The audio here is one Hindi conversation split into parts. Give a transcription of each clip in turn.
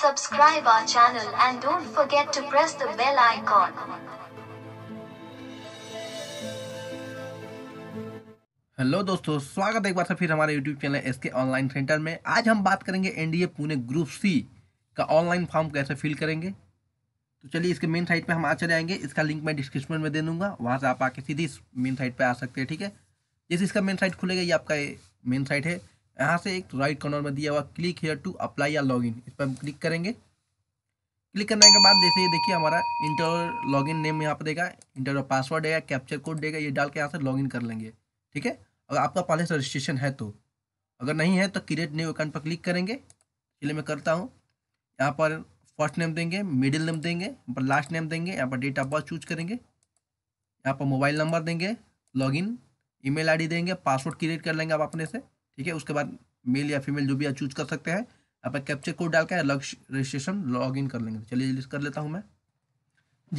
Subscribe our channel and don't forget to press the bell icon. Hello दोस्तों स्वागत है एक बार से फिर हमारे YouTube channel S K online centre में आज हम बात करेंगे एनडीए पुणे ग्रुप सी का ऑनलाइन फॉर्म कैसे फिल करेंगे तो चलिए इसके मेन साइट पे हम आ चले आएंगे इसका लिंक मैं डिस्क्रिप्शन में दे दूंगा वहाँ से आप आके सीधी मेन साइट पे आ सकते हैं ठीक है जैसे इसका मेन साइट खुलेगा ये आपका मेन साइट है यहाँ से एक राइट कॉर्नर में दिया हुआ क्लिक हेयर टू अप्लाई या लॉगिन इस पर हम क्लिक करेंगे क्लिक करने के बाद जैसे ये देखिए हमारा इंटर लॉगिन नेम यहाँ पर देगा इंटर पासवर्ड देगा कैप्चर कोड देगा ये डाल के यहाँ से लॉगिन कर लेंगे ठीक है अगर आपका पहले से रजिस्ट्रेशन है तो अगर नहीं है तो क्रिएट न्यू अकाउंट पर क्लिक करेंगे चलिए मैं करता हूँ यहाँ पर फर्स्ट नेम देंगे मिडिल नेम देंगे यहाँ पर लास्ट नेम देंगे यहाँ पर डेट ऑफ बर्थ चूज करेंगे यहाँ पर मोबाइल नंबर देंगे लॉगिन ईमेल आईडी देंगे पासवर्ड क्रिएट कर लेंगे आप अपने से ठीक है उसके बाद मेल या फीमेल जो भी आप चूज कर सकते हैं आप कैप्चर कोड डाल के अलग रजिस्ट्रेशन लॉग इन कर लेंगे चलिए कर लेता हूँ मैं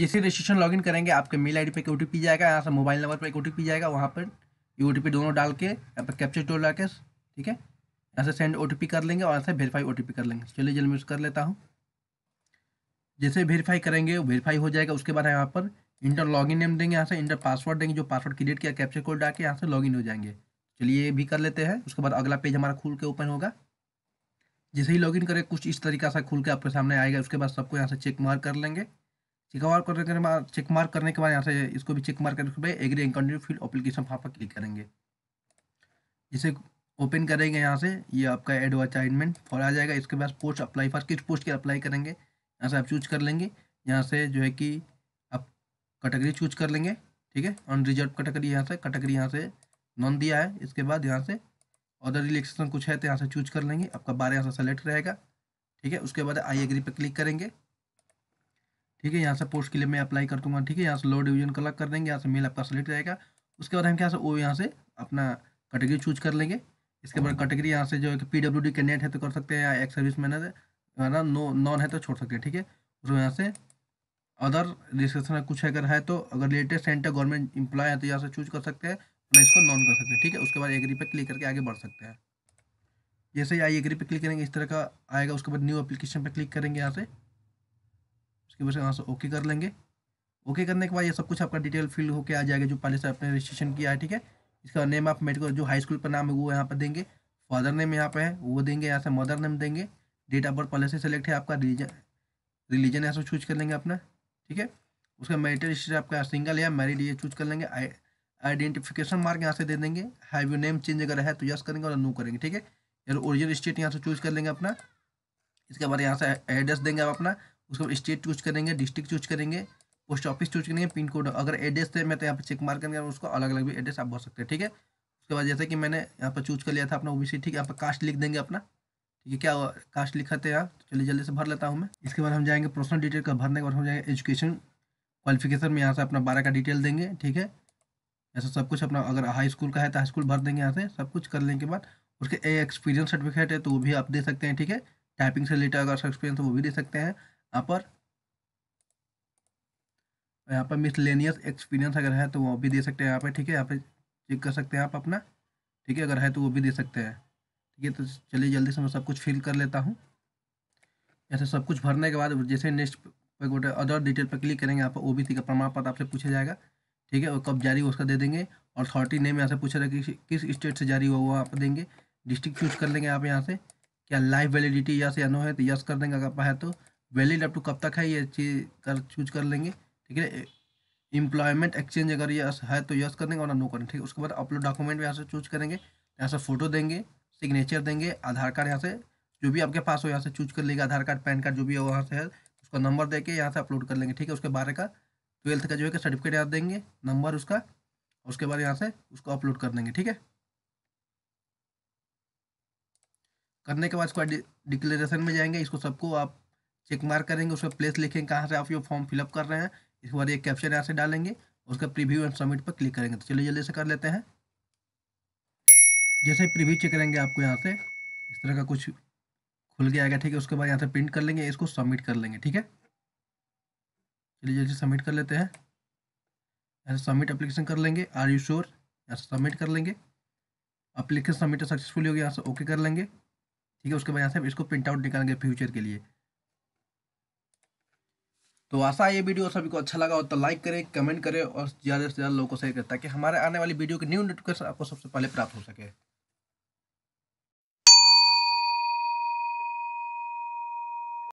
जैसे रजिस्ट्रेशन लॉगिन करेंगे आपके मेल आईडी पे एक ओ जाएगा यहाँ से मोबाइल नंबर पे एक ओ जाएगा वहाँ पर ये ओ दोनों डाल के यहाँ पर कैप्चर टोल डाल के ठीक है यहाँ से सेंड ओ कर लेंगे और यहाँ से वेरीफाई ओ कर लेंगे चलिए जल्द मैं कर लेता हूँ जैसे वेरीफाई करेंगे वेरीफाई हो जाएगा उसके बाद यहाँ पर इंटर लॉगिन नेम देंगे यहाँ से इंटर पासवर्ड देंगे जो पासवर्ड क्रिएट किया कैप्चर कोड डाल के यहाँ से लॉगिन हो जाएंगे चलिए ये भी कर लेते हैं उसके बाद अगला पेज हमारा खुल के ओपन होगा जैसे ही लॉगिन करें कुछ इस तरीका से खुल के आपके सामने आएगा उसके बाद सबको यहाँ से चेक मार्क कर लेंगे चेक मार्क करने के बाद चेक मार्क करने के बाद यहाँ से इसको भी चेक मार्क करके agree and continue field application पर क्लिक करेंगे जैसे ओपन करेंगे यहाँ से ये आपका एडवर्टाइजमेंट फॉर आ जाएगा इसके बाद पोस्ट अप्लाई फर्स्ट किस पोस्ट के अप्लाई करेंगे यहाँ से आप चूज कर लेंगे यहाँ से जो है कि आप कैटेगरी चूज कर लेंगे ठीक है अनरिजर्व कैटेगरी यहाँ से कैटेगरी यहाँ से नॉन दिया है इसके बाद यहाँ से अदर रिलेक्सेशन कुछ है तो यहाँ से चूज कर लेंगे आपका बारह यहाँ से सेलेक्ट रहेगा ठीक है उसके बाद आई एग्री पे क्लिक करेंगे ठीक है यहाँ से पोस्ट के लिए मैं अप्लाई कर दूंगा ठीक है यहाँ से लो डिवीजन कलक कर देंगे यहाँ से मेल आपका सेलेक्ट रहेगा उसके बाद हम क्या से वो यहाँ से अपना कैटेगरी चूज कर लेंगे इसके बाद कैटेगरी यहाँ से जो है पी डब्ल्यू डी कैंडिडेट है तो कर सकते हैं या एक्स सर्विस मैनेजर है ना नो नॉन है तो छोड़ सकते हैं ठीक है उसको यहाँ से अदर रजिस्ट्रेशन कुछ अगर है तो अगर लेटेस्ट सेंटर गवर्नमेंट इम्प्लॉय है तो यहाँ से चूज कर सकते हैं मैं इसको नॉन कर सकते हैं ठीक है उसके बाद एग्री पे क्लिक करके आगे बढ़ सकते हैं जैसे ही आई एग्री पे क्लिक करेंगे इस तरह का आएगा उसके बाद न्यू एप्लीकेशन पे क्लिक करेंगे यहाँ से उसके बाद यहाँ से ओके कर लेंगे ओके करने के बाद ये सब कुछ आपका डिटेल फिल होकर आ जाएगा जो पहले से आपने रजिस्ट्रेशन किया है ठीक है इसका नेम आप मेडिकल जो हाई स्कूल पर नाम है वो यहाँ पर देंगे फादर नेम यहाँ पर है वो देंगे यहाँ से मदर नेम देंगे डेट ऑफ बर्थ पहले से सेलेक्ट है आपका रिलीजन रिलीजन यहाँ से चूज कर लेंगे अपना ठीक है उसका मेरिटल रजिस्टर आपका सिंगल या मैरिड ये चूज कर लेंगे आई आइडेंटिफिकेशन मार्क यहाँ से दे देंगे हैव यू नेम चेंज अगर है तो यस करेंगे और नो करेंगे ठीक है यार ओरिजिनल स्टेट यहाँ से चूज कर लेंगे अपना इसके बाद यहाँ से एड्रेस देंगे आप अपना उसके बाद स्टेट चूज करेंगे डिस्ट्रिक्ट चूज करेंगे पोस्ट ऑफिस चूज करेंगे पिन कोड अगर एड्रेस है मैं तो यहाँ पर चेक मार्क करेंगे उसको अलग अलग भी एड्रेस आप भर सकते हैं ठीक है उसके बाद जैसे कि मैंने यहाँ पर चूज कर लिया था अपना ओबीसी ठीक है यहाँ पर कास्ट लिख देंगे अपना ठीक है क्या कास्ट लिखा था यहाँ तो चलिए जल्दी से भर लेता हूँ मैं इसके बाद हम जाएंगे पर्सनल डिटेल का भरने के बाद हम जाएंगे एजुकेशन क्वालिफिकेशन में यहाँ से अपना बारह का डिटेल देंगे ठीक है ऐसा सब कुछ अपना अगर हाई स्कूल का है तो हाई स्कूल भर देंगे यहाँ से सब कुछ कर लेने के बाद उसके एक्सपीरियंस सर्टिफिकेट है तो वो भी आप दे सकते हैं ठीक है टाइपिंग से रिलेटेड अगर एक्सपीरियंस वो भी दे सकते हैं यहाँ पर यहाँ पर मिसलेनियस एक्सपीरियंस अगर है तो वो भी दे सकते हैं यहाँ पर ठीक है यहाँ पर चेक कर सकते हैं आप अपना ठीक है अगर है तो वो भी दे सकते हैं ठीक है तो चलिए जल्दी से मैं सब कुछ फिल कर लेता हूँ ऐसे सब कुछ भरने के बाद जैसे नेक्स्ट अदर डिटेल पर क्लिक करेंगे यहाँ पर ओ का प्रमाण पत्र आपसे पूछा जाएगा ठीक है और कब जारी हुआ उसका दे देंगे और अथॉरिटी नेम यहाँ से पूछा रहा है कि किस स्टेट से जारी हुआ वो आप देंगे डिस्ट्रिक्ट चूज कर लेंगे आप यहाँ से क्या लाइफ वैलिडिटी यस या नो है तो यस कर देंगे अगर है तो वैलिड अप टू कब तक है ये चीज़ कर चूज कर लेंगे ठीक है एम्प्लॉयमेंट एक्सचेंज अगर यस है तो यस कर देंगे और नो करेंगे ठीक है उसके बाद अपलोड डॉक्यूमेंट यहाँ से चूज करेंगे यहाँ से फोटो देंगे सिग्नेचर देंगे आधार कार्ड यहाँ से जो भी आपके पास हो यहाँ से चूज कर लेगा आधार कार्ड पैन कार्ड जो भी हो वहाँ से है उसका नंबर दे के यहाँ से अपलोड कर लेंगे ठीक है उसके बारे का ट्वेल्थ का जो है सर्टिफिकेट याद देंगे नंबर उसका उसके बाद यहाँ से उसको अपलोड कर देंगे ठीक है करने के बाद इसको डिक्लेरेशन में जाएंगे इसको सबको आप चेक मार्क करेंगे उसका प्लेस लिखेंगे कहाँ से आप ये फॉर्म फिलअप कर रहे हैं इसके बाद एक कैप्शन यहाँ से डालेंगे उसका प्रीव्यू एंड सबमिट पर क्लिक करेंगे तो चलिए जल्दी से कर लेते हैं जैसे प्रीव्यू चेक करेंगे आपको यहाँ से इस तरह का कुछ खुल गया आएगा ठीक है उसके बाद यहाँ से प्रिंट कर लेंगे इसको सबमिट कर लेंगे ठीक है चलिए जल्दी सबमिट कर लेते हैं ऐसे सबमिट अप्लीकेशन कर लेंगे आर यू श्योर ऐसे सबमिट कर लेंगे अप्लीकेशन सबमिट सक्सेसफुली हो गया यहाँ से ओके कर लेंगे ठीक है उसके बाद यहाँ से इसको प्रिंट आउट निकालेंगे फ्यूचर के लिए तो आशा ये वीडियो सभी को अच्छा लगा हो तो लाइक करें कमेंट करें और ज़्यादा से ज़्यादा लोगों को शेयर करें ताकि हमारे आने वाली वीडियो की न्यू नोटिफिकेशन आपको सबसे पहले प्राप्त हो सके